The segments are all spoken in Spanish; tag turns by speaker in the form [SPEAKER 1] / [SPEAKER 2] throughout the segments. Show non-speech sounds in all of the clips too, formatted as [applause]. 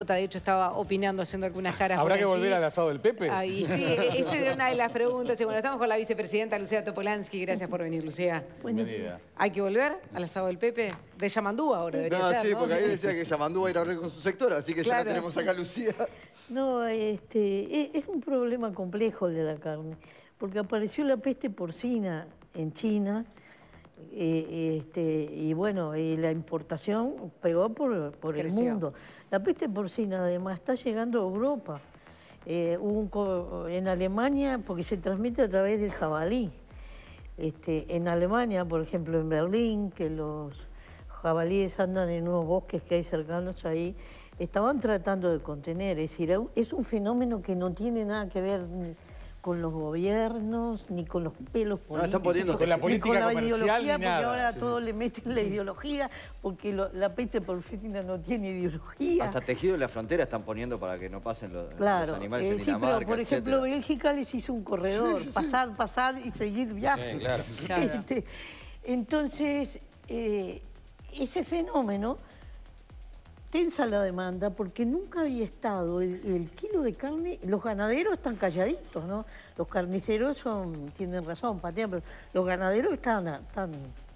[SPEAKER 1] De hecho, estaba opinando, haciendo algunas caras. ¿Habrá que volver al asado
[SPEAKER 2] del Pepe? Ahí sí, e-, esa
[SPEAKER 1] era una de las preguntas. Y bueno, estamos con la vicepresidenta Lucía Topolansky. Gracias por venir, Lucía. Bienvenida. ¿Hay que volver
[SPEAKER 3] al asado del Pepe? De Yamandú ahora debería no, sí, porque ahí decía que
[SPEAKER 4] Yamandú va a ir a con su sector, así que ya la tenemos acá,
[SPEAKER 3] Lucía. No, este, e-, es un problema complejo el de la carne, porque apareció la peste porcina en China, y, este, y bueno, y la importación pegó por, el mundo. La peste porcina además está llegando a Europa. Eh, un en Alemania, porque se transmite a través del jabalí. Este, en Alemania, por ejemplo, en Berlín, que los jabalíes andan en unos bosques que hay cercanos ahí, estaban tratando de contener. Es decir, es un fenómeno que no tiene nada que ver con los gobiernos, ni con los pelos políticos. No, están poniendo política con la ideología, porque ahora todo le meten la ideología, porque la peste porcina no tiene ideología.
[SPEAKER 4] Hasta tejido en la frontera están poniendo para que no pasen los, animales eh, en sí, por ejemplo,
[SPEAKER 3] Bélgica les hizo un corredor, pasad, pasar, pasar y seguir viaje. [laughs] Este, entonces, eh, ese fenómeno tensa la demanda porque nunca había estado el, kilo de carne. Los ganaderos están calladitos, ¿no? Los carniceros son, tienen razón, patean, pero los ganaderos están, están,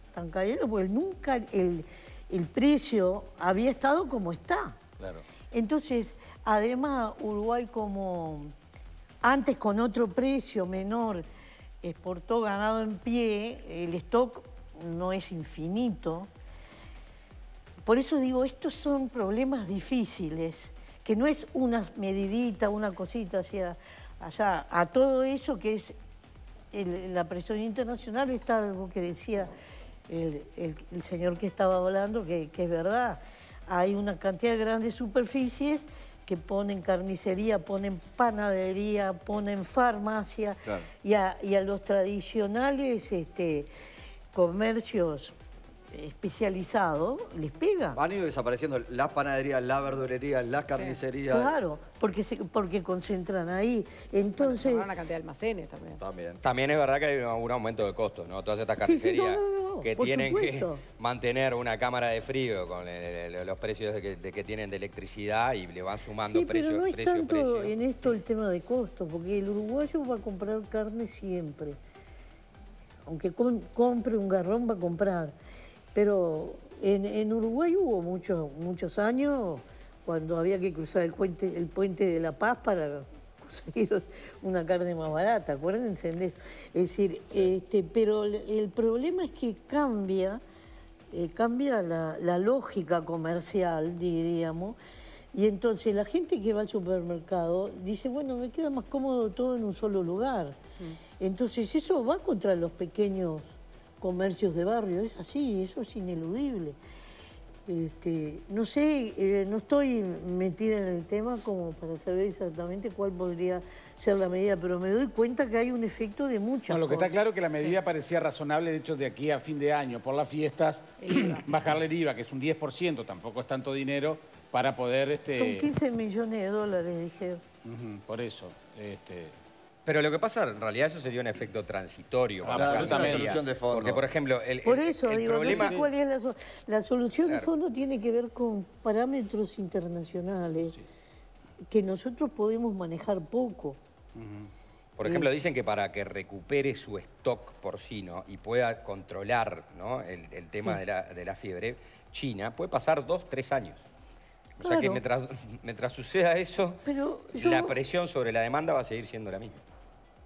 [SPEAKER 3] están calladitos porque nunca el, el, precio había estado como está. Claro. Entonces, además, Uruguay como antes con otro precio menor exportó ganado en pie, el stock no es infinito. Por eso digo, estos son problemas difíciles, que no es una medidita, una cosita hacia allá. A todo eso que es la presión internacional está algo que decía el, señor que estaba hablando, que, es verdad. Hay una cantidad de grandes superficies que ponen carnicería, ponen panadería, ponen farmacia y, a, los tradicionales este, comercios especializado les pega.
[SPEAKER 4] Han ido desapareciendo las panaderías, las verdurerías, las carnicerías. Claro,
[SPEAKER 3] porque porque concentran ahí. Entonces. una cantidad de almacenes también.
[SPEAKER 5] también. es verdad que hay un aumento de costos, ¿no? Todas estas carnicerías
[SPEAKER 2] que tienen que
[SPEAKER 5] [laughs] mantener una cámara de frío con eh, los precios de que, tienen de electricidad y le van sumando sí, Pero no es precio, tanto
[SPEAKER 3] en esto el tema de costos, porque el uruguayo va a comprar carne siempre. Aunque compre un garrón, va a comprar. Pero en, Uruguay hubo muchos, muchos años cuando había que cruzar el puente, el puente de La Paz para conseguir [laughs] una carne más barata, acuérdense de eso. Es decir, este, pero el problema es que cambia, eh, cambia la, lógica comercial, diríamos, y entonces la gente que va al supermercado dice, bueno, me queda más cómodo todo en un solo lugar. Mm. Entonces eso va contra los pequeños comercios de barrio. Es así, eso es ineludible. Este, no sé, eh, no estoy metida en el tema como para saber exactamente cuál podría ser la medida, pero me doy cuenta que hay un efecto de muchas no, Lo que está claro es que la medida
[SPEAKER 2] parecía razonable, de hecho, de aquí a fin de año, por las fiestas, [clears throat] bajarle el IVA, que es un 10%, tampoco es tanto dinero, para poder... Este... Son 15
[SPEAKER 3] millones de dólares, dije.
[SPEAKER 2] por eso. Este... Pero lo que pasa, en realidad,
[SPEAKER 5] eso sería un efecto transitorio. Ah, solución de fondo. Porque, por ejemplo, el, eso, digo, problema... cuál
[SPEAKER 3] es la, la solución de fondo tiene que ver con parámetros internacionales que nosotros podemos manejar poco.
[SPEAKER 5] Por ejemplo, eh, dicen que para que recupere su stock porcino y pueda controlar el, tema de, la, fiebre, China puede pasar dos, tres años.
[SPEAKER 3] O sea que mientras,
[SPEAKER 5] suceda eso, la presión sobre la demanda va a seguir siendo la misma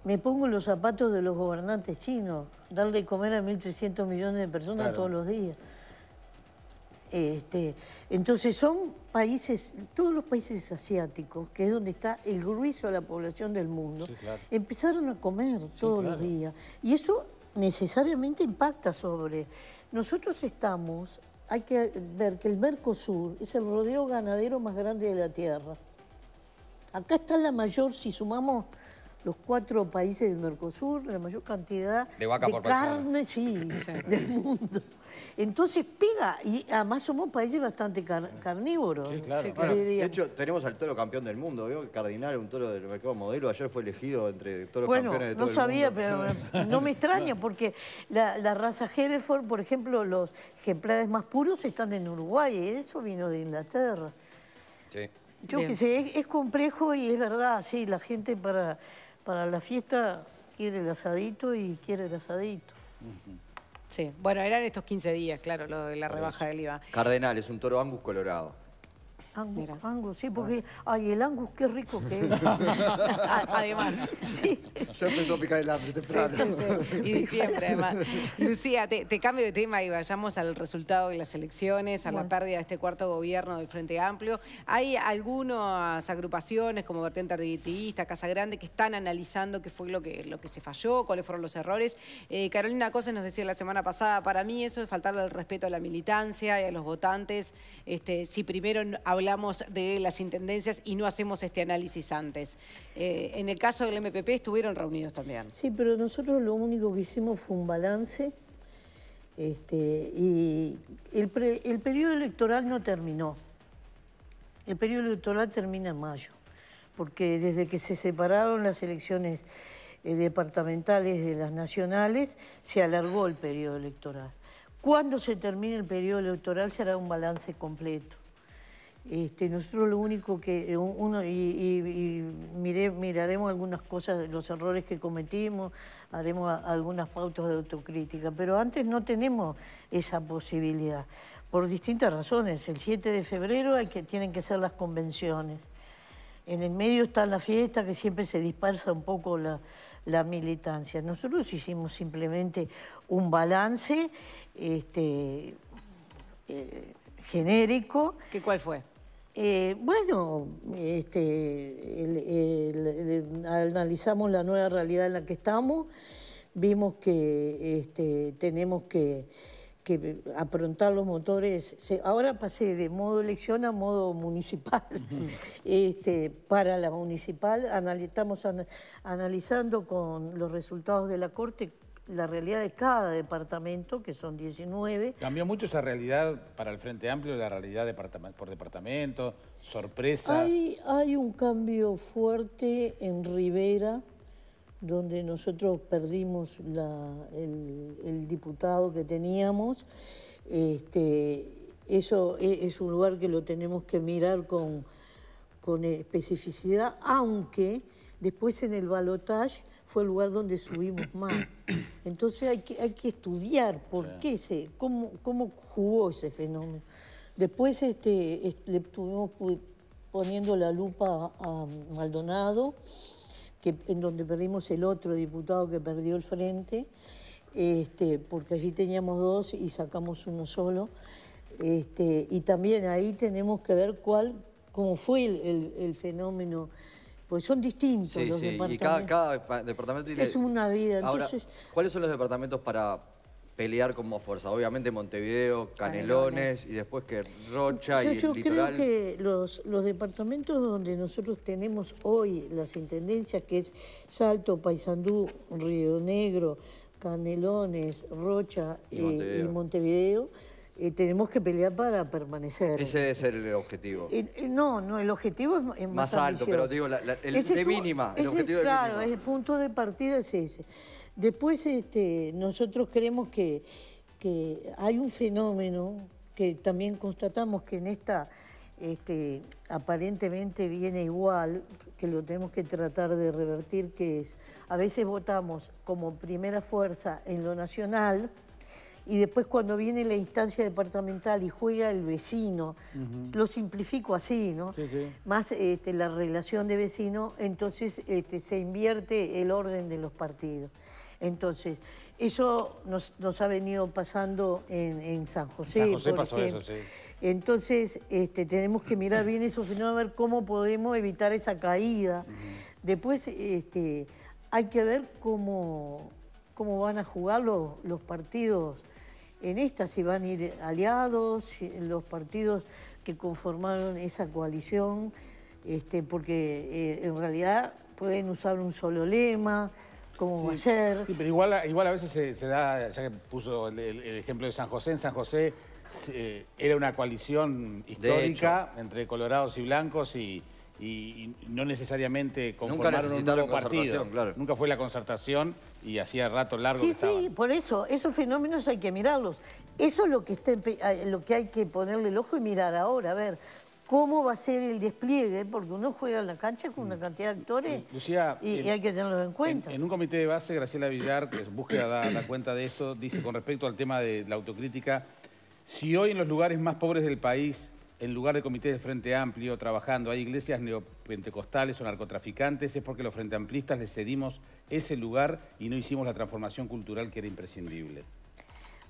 [SPEAKER 3] me pongo los zapatos de los gobernantes chinos, darle comer a 1.300 millones de personas todos los días. Este, entonces son países, todos los países asiáticos, que es donde está el grueso de la población del mundo, empezaron a comer todos los días. Y eso necesariamente impacta sobre... Nosotros estamos, hay que ver que el Mercosur es el rodeo ganadero más grande de la Tierra. Acá está la mayor, si sumamos los cuatro países del Mercosur, la mayor cantidad de, vaca carne sí, del mundo. Entonces pega, y además ah, somos países bastante carnívoros. de hecho,
[SPEAKER 4] tenemos al toro campeón del mundo. Veo que Cardinal, un toro del mercado modelo, ayer fue elegido entre toros bueno, campeones de todo no sabía,
[SPEAKER 3] pero [laughs] no me extraña, porque la, raza Hereford, por ejemplo, los ejemplares más puros están en Uruguay, eso vino de Inglaterra. Yo qué sé, es complejo y es verdad, sí, la gente para para la fiesta quiere el asadito y quiere el asadito. Sí, bueno, eran estos 15 días, claro, lo de la rebaja del IVA.
[SPEAKER 4] Cardenal, es un toro angus colorado.
[SPEAKER 3] Angus, sí, porque ay, el Angus qué rico que es.
[SPEAKER 1] [laughs] además. Sí. Ya empezó a picar el hambre temprano. Sí, sí, y diciembre además. Lucía, te, cambio de tema y vayamos al resultado de las elecciones, a la pérdida de este cuarto gobierno del Frente Amplio. Hay algunas agrupaciones como Vertente Arditivista, Casa Grande, que están analizando qué fue lo que, lo que se falló, cuáles fueron los errores. Eh, Carolina Cosa nos decía la semana pasada, para mí eso es faltarle el respeto a la militancia y a los votantes. Este, si primero hablamos hablamos de las intendencias y no hacemos este análisis antes. Eh, en el caso del MPP estuvieron reunidos también.
[SPEAKER 3] Sí, pero nosotros lo único que hicimos fue un balance. Este, y el, periodo electoral no terminó. El periodo electoral termina en mayo, porque desde que se separaron las elecciones eh, departamentales de las nacionales, se alargó el periodo electoral. Cuando se termine el periodo electoral se hará un balance completo. Este, nosotros lo único que eh, uno, y, miraremos algunas cosas, los errores que cometimos, haremos algunas pautas de autocrítica, pero antes no tenemos esa posibilidad, por distintas razones. El 7 de febrero hay que, tienen que ser las convenciones. En el medio está la fiesta que siempre se dispersa un poco la, militancia. Nosotros hicimos simplemente un balance este, eh, genérico. ¿Qué cuál fue? Eh, bueno, este, analizamos la nueva realidad en la que estamos, vimos que este, tenemos que, aprontar los motores. ahora pasé de modo elección a modo municipal. Este, para la municipal estamos analizando con los resultados de la Corte la realidad de cada departamento, que son 19.
[SPEAKER 2] ¿Cambió mucho esa realidad para el Frente Amplio, la realidad por departamento, sorpresas? Hay,
[SPEAKER 3] hay un cambio fuerte en Rivera, donde nosotros perdimos el, diputado que teníamos. Este, eso e-, es un lugar que lo tenemos que mirar con, con especificidad, aunque después en el balotaje fue el lugar donde subimos más. [coughs] Entonces hay que, hay que estudiar por qué se, cómo, cómo jugó ese fenómeno. Después este, le estuvimos poniendo la lupa a, Maldonado, que, en donde perdimos el otro diputado que perdió el frente, este, porque allí teníamos dos y sacamos uno solo. Este, y también ahí tenemos que ver cuál, cómo fue el fenómeno porque son distintos los departamentos. Y
[SPEAKER 4] cada, departamento Es una vida, ¿cuáles son los departamentos para pelear como fuerza? Obviamente Montevideo, Canelones, y después que Rocha yo, y Yo creo
[SPEAKER 3] que los, departamentos donde nosotros tenemos hoy las intendencias, que es Salto, Paysandú, Río Negro, Canelones, Rocha y eh, Montevideo tenemos que pelear para permanecer. Ese
[SPEAKER 4] es el objetivo.
[SPEAKER 3] no, no, el objetivo es, más más, más alto, pero digo, la, el mínima, el claro, el punto de partida es ese. Después este, nosotros creemos que, que hay un fenómeno que también constatamos que en esta este, aparentemente viene igual, que lo tenemos que tratar de revertir, que es, a veces votamos como primera fuerza en lo nacional, y después cuando viene la instancia departamental y juega el vecino, lo simplifico así, ¿no? Más este, la relación de vecino, entonces este, se invierte el orden de los partidos. Entonces, eso nos, ha venido pasando en, San José. San José Entonces, este, tenemos que mirar bien eso, sino a ver cómo podemos evitar esa caída. Después, hay que ver cómo, cómo van a jugar los partidos en esta si van a ir aliados, los partidos que conformaron esa coalición, este, porque eh, en realidad pueden usar un solo lema, cómo va
[SPEAKER 2] a ser. pero igual, igual a veces se, da, ya que puso el, ejemplo de San José, en San José eh, era una coalición histórica entre colorados y blancos y y, no necesariamente conformaron un nuevo partido. Claro. Nunca fue la concertación y hacía rato largo Sí, sí,
[SPEAKER 3] por eso, esos fenómenos hay que mirarlos. Eso es lo que, está, lo que hay que ponerle el ojo y mirar ahora, a ver cómo va a ser el despliegue, porque uno juega en la cancha con una mm. cantidad de actores
[SPEAKER 2] eh, y, hay que tenerlo en cuenta. En, un comité de base, Graciela Villar, que busca dar la cuenta de esto, dice con respecto al tema de la autocrítica, si hoy en los lugares más pobres del país en lugar de comité de Frente Amplio trabajando, hay iglesias neopentecostales o narcotraficantes, es porque los Frente Amplistas les ese lugar y no hicimos la transformación cultural que era imprescindible.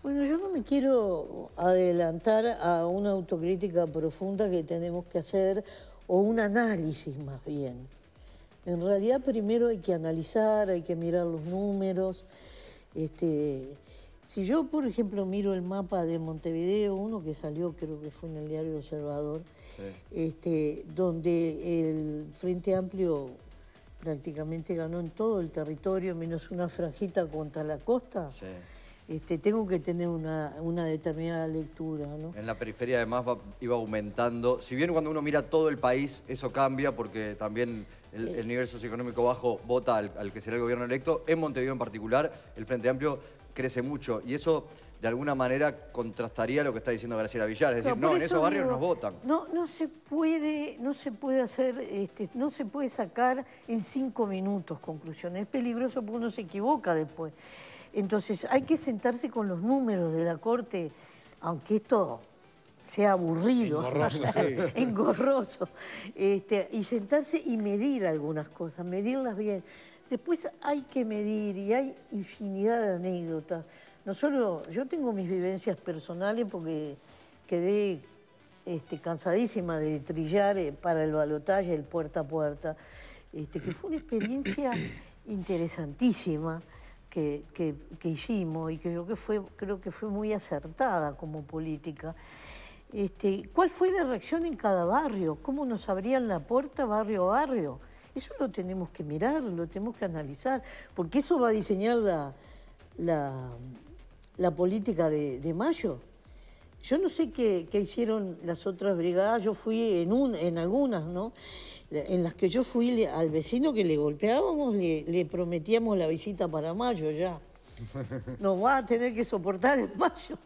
[SPEAKER 3] Bueno, yo no me quiero adelantar a una autocrítica profunda que tenemos que hacer, o un análisis más bien. En realidad primero hay que analizar, hay que mirar los números, este, si yo, por ejemplo, miro el mapa de Montevideo, uno que salió, creo que fue en el diario Observador, este, donde el Frente Amplio prácticamente ganó en todo el territorio, menos una franjita contra la costa, este, tengo que tener una, determinada lectura.
[SPEAKER 4] En la periferia además iba aumentando. Si bien cuando uno mira todo el país, eso cambia porque también el, nivel socioeconómico bajo vota al, que será el gobierno electo. En Montevideo en particular, el Frente Amplio crece mucho. Y eso, de alguna manera, contrastaría lo que está diciendo Graciela Villar. Es decir, no, en esos barrios nos votan.
[SPEAKER 3] No, no se puede, no se puede hacer, este, no se puede sacar en cinco minutos conclusiones. Es peligroso porque uno se equivoca después. Entonces, hay que sentarse con los números de la Corte, aunque esto sea aburrido, engorroso, [laughs] engorroso este, y sentarse y medir algunas cosas, medirlas bien. Después hay que medir y hay infinidad de anécdotas. No solo yo tengo mis vivencias personales porque quedé este, cansadísima de trillar eh, para el balotaje, el puerta a puerta, este, que fue una experiencia [coughs] interesantísima que, hicimos y que creo que, fue, creo que fue muy acertada como política. Este, ¿Cuál fue la reacción en cada barrio? ¿Cómo nos abrían la puerta barrio a barrio? Eso lo tenemos que mirar, lo tenemos que analizar, porque eso va a diseñar la, política de, mayo. Yo no sé qué, hicieron las otras brigadas, yo fui en, un, en algunas, ¿no? En las que yo fui al vecino que le golpeábamos, le, prometíamos la visita para mayo ya. [laughs] Nos va a tener que soportar en mayo.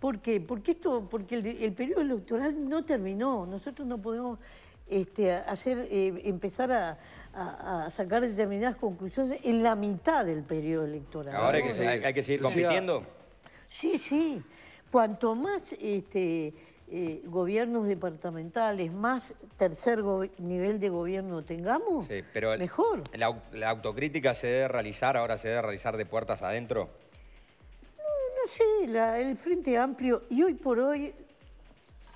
[SPEAKER 3] ¿Por qué? Porque, esto, porque el periodo electoral no terminó. Nosotros no podemos hacer, este, eh, empezar a, sacar determinadas conclusiones en la mitad del periodo electoral. Ahora hay que, seguir, compitiendo. Sí, sí. Cuanto más este, eh, gobiernos departamentales, más tercer nivel de gobierno tengamos, mejor.
[SPEAKER 5] La, autocrítica se debe realizar, ahora se debe realizar de puertas adentro?
[SPEAKER 3] No, sé, el Frente Amplio, y hoy por hoy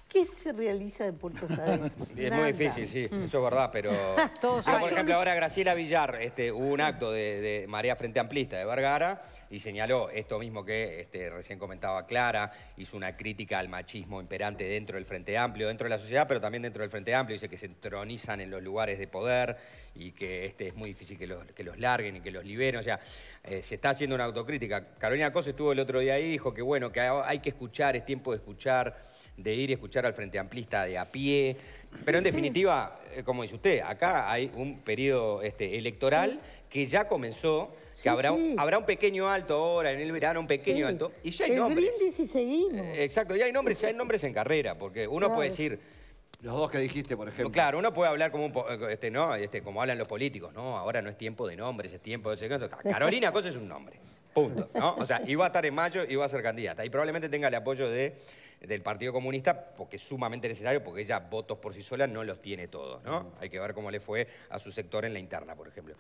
[SPEAKER 3] ¿Qué se realiza en Puerto Adentro? [laughs] Es muy difícil,
[SPEAKER 5] sí, eso es verdad, pero... [laughs] por ejemplo, ahora Graciela Villar, este, hubo un acto de, María Marea Frente Amplista de Vergara y señaló esto mismo que este, recién comentaba Clara, hizo una crítica al machismo imperante dentro del Frente Amplio, dentro de la sociedad, pero también dentro del Frente Amplio, dice que se entronizan en los lugares de poder y que este, es muy difícil que los, larguen y que los liberen, o sea, eh, se está haciendo una autocrítica. Carolina Cos estuvo el otro día ahí y dijo que bueno, que hay que escuchar, es tiempo de escuchar de ir y escuchar al Frente Amplista de a pie. Pero en definitiva, eh, como dice usted, acá hay un periodo este, electoral que ya comenzó, habrá, un, habrá un pequeño alto ahora, en el verano un pequeño alto, y ya hay el nombres.
[SPEAKER 3] y seguimos.
[SPEAKER 5] Eh, exacto, ya hay nombres, ya hay nombres en carrera, porque uno puede decir... Los dos que dijiste, por ejemplo. Claro, uno puede hablar como eh, este, no, este, como hablan los políticos, no, ahora no es tiempo de nombres, es tiempo de... [laughs] Carolina Cosa es un nombre, punto, ¿no? O sea, iba a estar en mayo y va a ser candidata, y probablemente tenga el apoyo de del Partido Comunista, porque es sumamente necesario, porque ella votos por sí sola no los tiene todos, ¿no? Hay que ver cómo le fue a su sector en la interna, por ejemplo.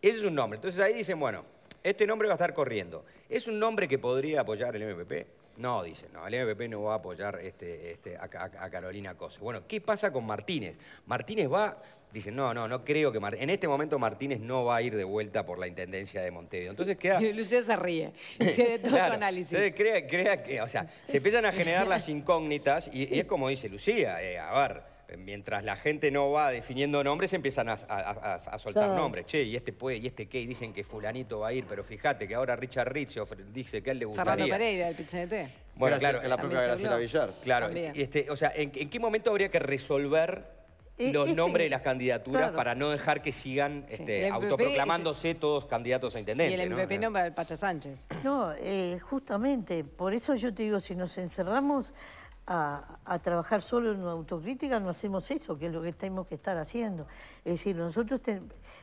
[SPEAKER 5] Ese es un nombre. Entonces ahí dicen, bueno, este nombre va a estar corriendo. ¿Es un nombre que podría apoyar el MPP? No, dice, no, el MPP no va a apoyar este, este a, Carolina Cose. Bueno, ¿qué pasa con Martínez? Martínez va, dice, no, no, no creo que en este momento Martínez no va a ir de vuelta por la Intendencia de Montevideo. Entonces
[SPEAKER 1] queda... [laughs] Lucía se ríe, que [laughs] de todo su análisis. Entonces
[SPEAKER 5] crea, que, o sea, se empiezan a generar las incógnitas y, es como dice Lucía, eh, a ver, mientras la gente no va definiendo nombres, empiezan a, soltar nombres. Che, y este puede, y este qué, y dicen que fulanito va a ir, pero fíjate que ahora Richard Rizzo dice que a él le gustaría. Fernando
[SPEAKER 1] Pereira, el pichete. Bueno,
[SPEAKER 5] claro. la propia Graciela Villar. Claro. Este, o sea, ¿en, qué momento habría que resolver los este nombres de las candidaturas para no dejar que sigan este, autoproclamándose todos candidatos a intendente? Y el MPP
[SPEAKER 3] ¿no? nombra el Pacha Sánchez. No, eh, justamente, por eso yo te digo, si nos encerramos a, trabajar solo en autocrítica, no hacemos eso, que es lo que tenemos que estar haciendo. Es decir, nosotros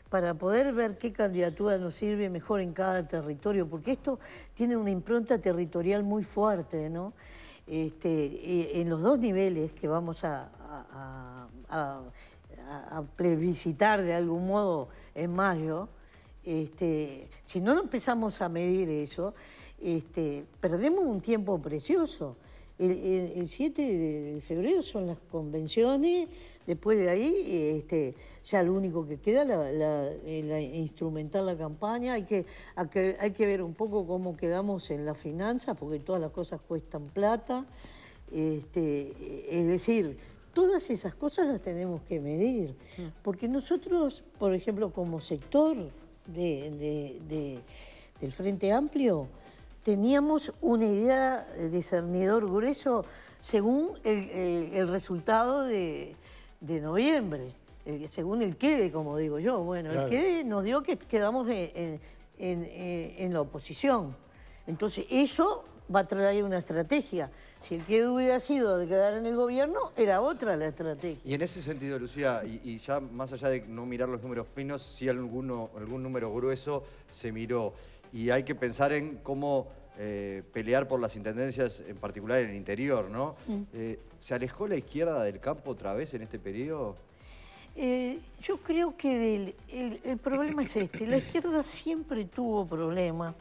[SPEAKER 3] para poder ver qué candidatura nos sirve mejor en cada territorio, porque esto tiene una impronta territorial muy fuerte, ¿no? Este, en los dos niveles que vamos a, a, plebiscitar de algún modo en mayo, este, si no empezamos a medir eso, este, perdemos un tiempo precioso el, 7 de febrero son las convenciones, después de ahí este, ya lo único que queda es eh, la, instrumentar la campaña, hay que, ver un poco cómo quedamos en la finanza porque todas las cosas cuestan plata, este, es decir, todas esas cosas las tenemos que medir, mm. porque nosotros, por ejemplo, como sector del Frente Amplio, teníamos una idea de cernidor grueso según el, resultado de, noviembre, según el quede, como digo yo. Bueno, el quede nos dio que quedamos eh, en, la oposición. Entonces, eso va a traer una estrategia. Si el quede hubiera sido de quedar en el gobierno, era otra la estrategia.
[SPEAKER 4] Y en ese sentido, Lucía, y, ya más allá de no mirar los números finos, si algún número grueso se miró y hay que pensar en cómo eh, pelear por las intendencias, en particular en el interior, ¿no? Mm. Eh, ¿Se alejó la izquierda del campo otra vez en este periodo?
[SPEAKER 3] Eh, yo creo que el, problema es este. La izquierda siempre tuvo problemas.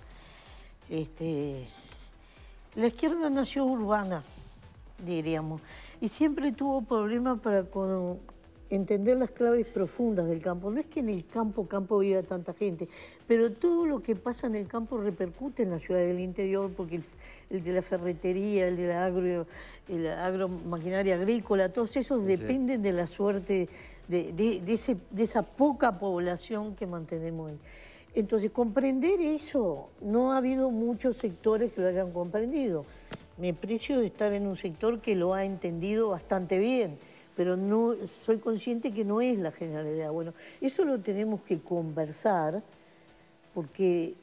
[SPEAKER 3] Este, la izquierda nació urbana, diríamos, y siempre tuvo problemas para con, entender las claves profundas del campo. No es que en el campo, campo viva tanta gente, pero todo lo que pasa en el campo repercute en la ciudad del interior, porque el, de la ferretería, el de la agro, el maquinaria agrícola, todos esos dependen de la suerte de, esa poca población que mantenemos ahí. Entonces, comprender eso, no ha habido muchos sectores que lo hayan comprendido. Me aprecio estar en un sector que lo ha entendido bastante bien pero no, soy consciente que no es la generalidad. Bueno, eso lo tenemos que conversar porque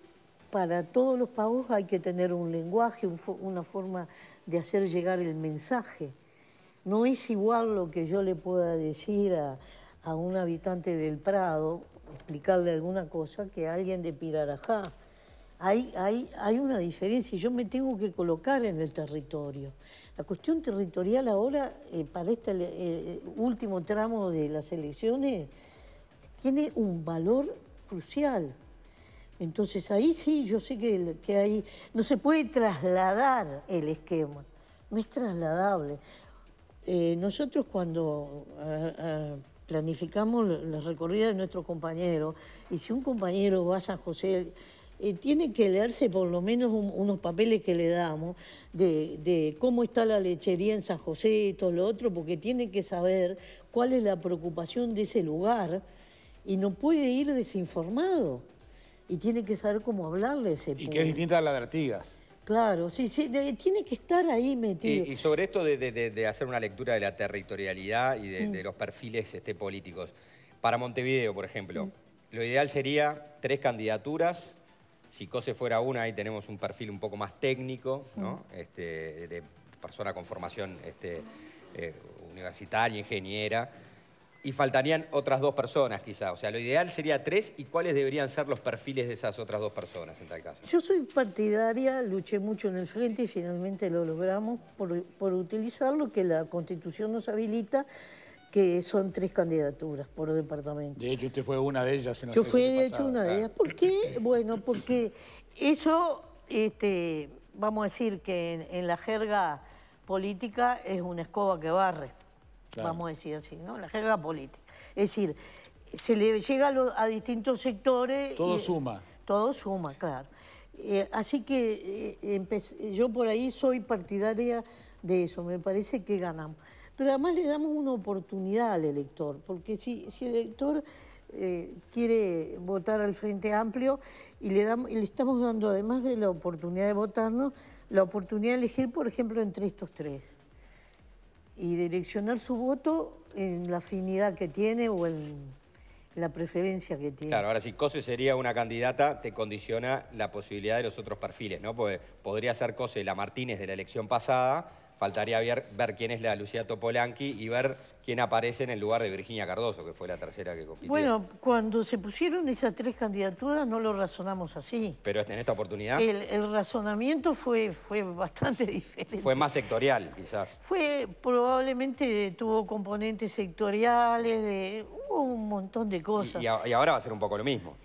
[SPEAKER 3] para todos los pagos hay que tener un lenguaje, una forma de hacer llegar el mensaje. No es igual lo que yo le pueda decir a, un habitante del Prado, explicarle alguna cosa, que a alguien de Pirarajá. Hay, hay, una diferencia y yo me tengo que colocar en el territorio. La cuestión territorial ahora, eh, para este eh, eh, último tramo de las elecciones, tiene un valor crucial. Entonces ahí sí, yo sé que, ahí no se puede trasladar el esquema, no es trasladable. nosotros cuando ah, ah, planificamos la recorrida de nuestro compañero, y si un compañero va a San José eh, tiene que leerse por lo menos unos papeles que le damos de, cómo está la lechería en San José, y todo lo otro, porque tiene que saber cuál es la preocupación de ese lugar y no puede ir desinformado. Y tiene que saber cómo hablarle a ese Y que es
[SPEAKER 2] distinta a la de Artigas.
[SPEAKER 3] Claro, sí, sí, tiene que estar ahí metido. Y,
[SPEAKER 2] sobre
[SPEAKER 5] esto de, hacer una lectura de la territorialidad y de, mm. los perfiles este, políticos. Para Montevideo, por ejemplo, mm. lo ideal sería tres candidaturas si COSE fuera una, ahí tenemos un perfil un poco más técnico, ¿no? Este, de persona con formación este, eh, universitaria, ingeniera. Y faltarían otras dos personas, quizás. O sea, lo ideal sería tres. ¿Y cuáles deberían ser los perfiles de esas otras dos personas, en tal
[SPEAKER 3] caso? Yo soy partidaria, luché mucho en el frente y finalmente lo logramos por, por utilizar lo que la Constitución nos habilita que son tres candidaturas por departamento.
[SPEAKER 2] De hecho, usted fue una de ellas en la Yo fui, de hecho, una de ellas.
[SPEAKER 3] ¿Por qué? [laughs] Bueno, porque eso, este, vamos a decir que en, la jerga política es una escoba que barre, vamos a decir así, ¿no? La jerga política. Es decir, se le llega a, distintos sectores... Todo suma. Todo suma, claro. Eh, así que eh, yo por ahí soy partidaria de eso, me parece que ganamos pero además le damos una oportunidad al elector, porque si, el elector eh, quiere votar al Frente Amplio y le, damos, y le estamos dando, además de la oportunidad de votarnos, la oportunidad de elegir, por ejemplo, entre estos tres y direccionar su voto en la afinidad que tiene o en la preferencia que tiene. Claro,
[SPEAKER 5] ahora si Cose sería una candidata, te condiciona la posibilidad de los otros perfiles, ¿no? Porque podría ser Cose la Martínez de la elección pasada, faltaría ver, quién es la Lucía Topolanqui y ver quién aparece en el lugar de Virginia Cardoso, que fue la tercera que compitió. Bueno,
[SPEAKER 3] cuando se pusieron esas tres candidaturas no lo razonamos así.
[SPEAKER 5] Pero en esta oportunidad...
[SPEAKER 3] El, razonamiento fue, fue bastante [laughs] diferente. Fue
[SPEAKER 5] más sectorial, quizás.
[SPEAKER 3] Fue, probablemente tuvo componentes sectoriales, de, hubo un montón de cosas. y ahora
[SPEAKER 5] va a ser un poco lo mismo.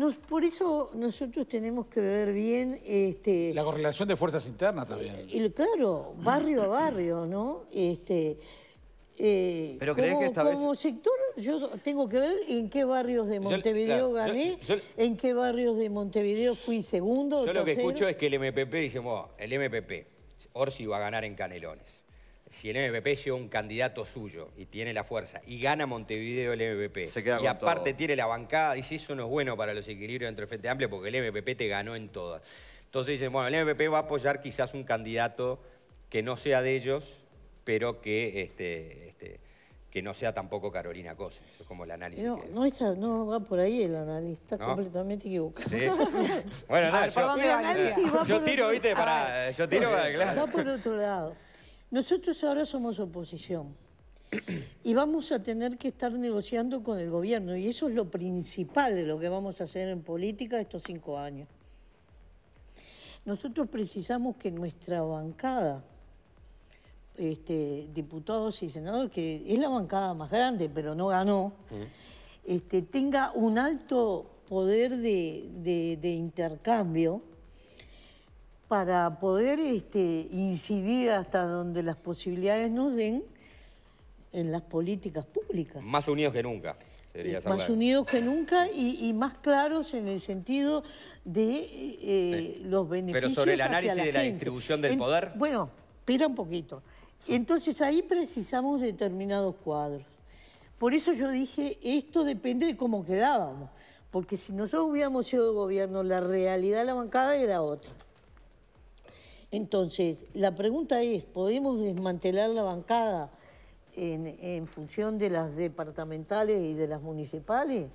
[SPEAKER 3] Nos, por eso nosotros tenemos que ver bien... Este, la
[SPEAKER 2] correlación de fuerzas internas también.
[SPEAKER 3] Eh, claro, barrio a barrio, ¿no? Este, eh, Pero que sector yo tengo que ver en qué barrios de Montevideo gané, en qué barrios de Montevideo fui segundo. Yo lo que escucho
[SPEAKER 5] es que el MPP, dice, el MPP, Orsi va a ganar en Canelones si el MVP lleva un candidato suyo y tiene la fuerza y gana Montevideo el MVP y aparte tiene la bancada, dice eso no es bueno para los equilibrios entre el Frente Amplio porque el MPP te ganó en todas. Entonces dicen, bueno, el MVP va a apoyar quizás un candidato que no sea de ellos, pero que, este, este que no sea tampoco Carolina Cosa. Eso es como el
[SPEAKER 3] análisis. No, que... no, no va por ahí el analista, completamente equivocado. [laughs] bueno, nada, yo, tiro, ¿viste?
[SPEAKER 5] Para, yo tiro, claro. Va por
[SPEAKER 3] otro lado. Nosotros ahora somos oposición [clears throat] y vamos a tener que estar negociando con el gobierno y eso es lo principal de lo que vamos a hacer en política estos cinco años. Nosotros precisamos que nuestra bancada, este, diputados y senadores, que es la bancada más grande, pero no ganó, mm. este, tenga un alto poder de intercambio para poder este, incidir hasta donde las posibilidades nos den en las políticas públicas.
[SPEAKER 5] Más unidos que nunca. Eh, más unidos
[SPEAKER 3] que nunca y, más claros en el sentido de eh, los beneficios. Pero sobre el análisis de la distribución del poder. Bueno, espera un poquito. Entonces ahí precisamos determinados cuadros. Por eso yo dije, esto depende de cómo quedábamos. Porque si nosotros hubiéramos sido gobierno, la realidad de la bancada era otra. Entonces, la pregunta es, ¿podemos desmantelar la bancada en, función de las departamentales y de las municipales?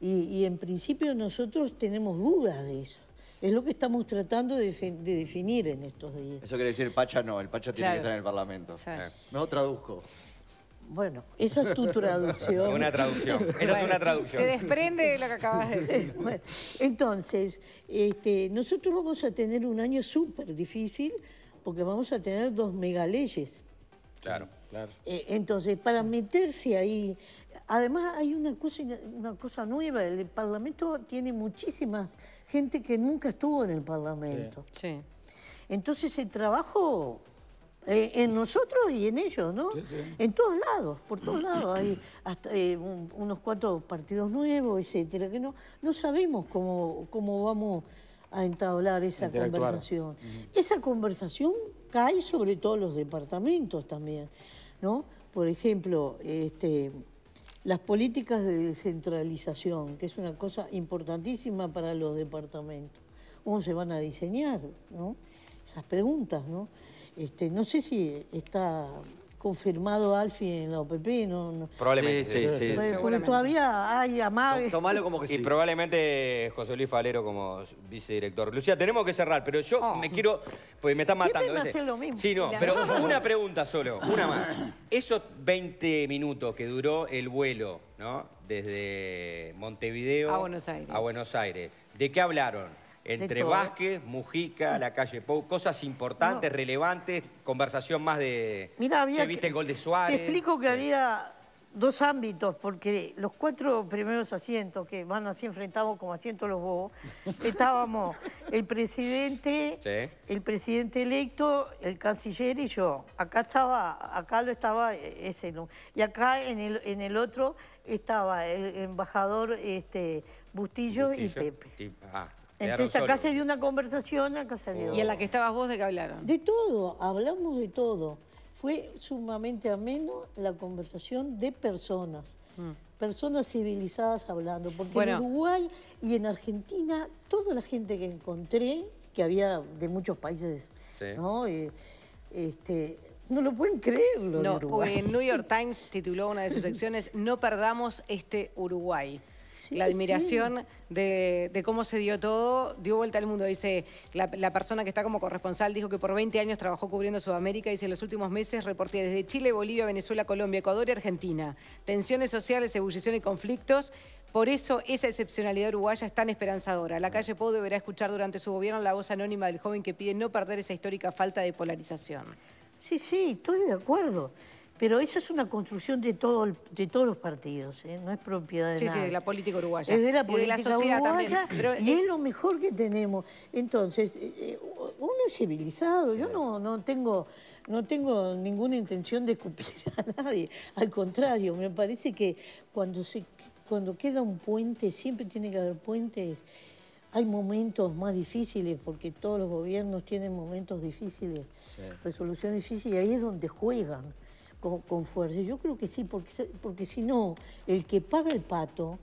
[SPEAKER 3] Y, en principio nosotros tenemos dudas de eso. Es lo que estamos tratando de, definir en estos días.
[SPEAKER 4] Eso quiere decir Pacha no, el Pacha tiene que estar en el Parlamento. Eh, no traduzco.
[SPEAKER 3] Bueno, esa es tu traducción. Una traducción. Esa es una traducción. Se desprende de lo que acabas de decir. [laughs] entonces, este, nosotros vamos a tener un año súper difícil porque vamos a tener dos megaleyes.
[SPEAKER 5] Claro, claro.
[SPEAKER 3] Eh, entonces, para meterse ahí... Además, hay una cosa, nueva. El Parlamento tiene muchísimas gente que nunca estuvo en el Parlamento. sí. Entonces, el trabajo eh, en nosotros y en ellos, ¿no? En todos lados, por todos [clears throat] lados. Hay hasta, eh, unos cuatro partidos nuevos, etcétera, que no, no sabemos cómo, cómo vamos a entablar esa conversación. Esa conversación cae sobre todos los departamentos también, ¿no? Por ejemplo, este, las políticas de descentralización, que es una cosa importantísima para los departamentos. ¿Cómo se van a diseñar, no? Esas preguntas, ¿no? Este, no sé si está confirmado Alfi en la OPP, Probablemente, sí, sí, Pero, todavía hay amables Tomalo como que Y
[SPEAKER 5] probablemente José Luis Falero como vicedirector. Lucía, tenemos que cerrar, pero yo oh. me quiero... Pues me está matando. lo mismo. Sí, no, pero [laughs] una pregunta solo, una más. [clears throat] Esos 20 minutos que duró el vuelo, ¿no? Desde Montevideo... A Buenos Aires. A Buenos Aires. ¿De qué hablaron? entre Vázquez, Mujica, la calle Pou, cosas importantes, relevantes, conversación más de...
[SPEAKER 3] Mira, había... viste el gol de
[SPEAKER 5] Suárez? Te explico
[SPEAKER 3] que había dos ámbitos, porque los cuatro primeros asientos que van así enfrentados como asientos los bobos, [laughs] estábamos el presidente, el presidente electo, el canciller y yo. Acá estaba, acá lo estaba ese. Y acá en el, en el otro estaba el embajador este, Bustillo, y Pepe. Ah, entonces acá se dio una conversación, acá se dio... ¿Y en la que estabas vos de qué hablaron? De todo, hablamos de todo. Fue sumamente ameno la conversación de personas. Mm. Personas civilizadas hablando. Porque en Uruguay y en Argentina, toda la gente que encontré, que había de muchos países, eh, este, ¿no? lo pueden creer lo eh,
[SPEAKER 1] New York [laughs] Times tituló una de sus secciones No perdamos este Uruguay la admiración de, cómo se dio todo, dio vuelta al mundo. Dice, la, persona que está como corresponsal dijo que por 20 años trabajó cubriendo Sudamérica, dice, en los últimos meses reporté desde Chile, Bolivia, Venezuela, Colombia, Ecuador y Argentina. Tensiones sociales, ebullición y conflictos. Por eso esa excepcionalidad uruguaya es tan esperanzadora. La calle Pau deberá escuchar durante su gobierno la voz anónima del joven que pide no perder esa histórica falta de polarización.
[SPEAKER 3] Sí, sí, estoy de acuerdo. Pero eso es una construcción de, todo de todos los partidos, ¿eh? no es propiedad de la política uruguaya. de la política y uruguaya eh, y es lo mejor que tenemos. Entonces, eh, uno es civilizado, yo no, no tengo no tengo ninguna intención de escupir [laughs] a nadie. Al contrario, me parece que cuando, se, cuando queda un puente, siempre tiene que haber puentes. Hay momentos más difíciles, porque todos los gobiernos tienen momentos difíciles, resolución difícil, y ahí es donde juegan con, fuerza. Yo creo que sí, porque, porque si no, el que paga el pato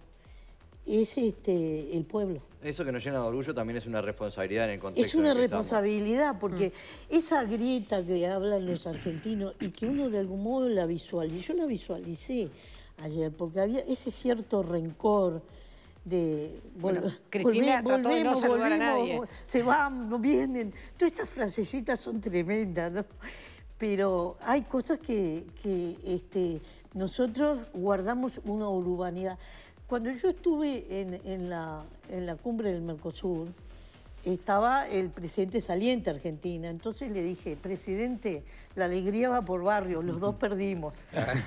[SPEAKER 3] es este, el pueblo.
[SPEAKER 4] Eso que nos llena de orgullo también es una responsabilidad en el contexto. Es una
[SPEAKER 3] responsabilidad, porque mm. esa grieta que hablan los argentinos y que uno de algún modo la visualiza, yo la visualicé ayer, porque había ese cierto rencor de bueno, Cristina trató no a nadie. Se van, no vienen. Todas esas frasecitas son tremendas, ¿no? pero hay cosas que, este, nosotros guardamos una urbanidad. Cuando yo estuve en, la, en la cumbre del Mercosur, estaba el presidente saliente de Argentina, entonces le dije, presidente, la alegría va por barrio, los dos perdimos.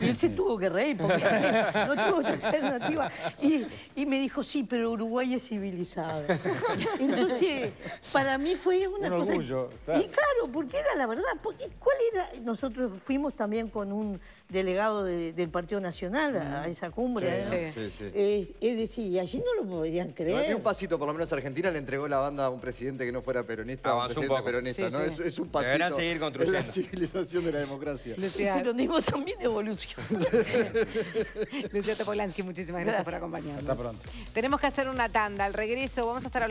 [SPEAKER 3] Y él se [laughs] tuvo que reír porque no tuvo que alternativa. Y, y, me dijo, sí, pero Uruguay es civilizado. [laughs] Entonces, para mí fue una un Orgullo, Y claro, porque era la verdad. Porque, ¿Cuál era? Nosotros fuimos también con un delegado del Partido Nacional a, mm. esa cumbre. Sí, sí, eh, es decir, allí no lo podían creer. un
[SPEAKER 4] pasito, por lo menos Argentina le entregó la banda a un presidente que no fuera peronista, un presidente peronista, Es, un pasito. Deberán seguir construyendo de la democracia.
[SPEAKER 1] Lucía. [laughs] El peronismo también evolución. Lucía [laughs] Topolansky, muchísimas gracias, por acompañarnos. Hasta pronto. Tenemos que hacer una tanda. Al regreso vamos a estar hablando.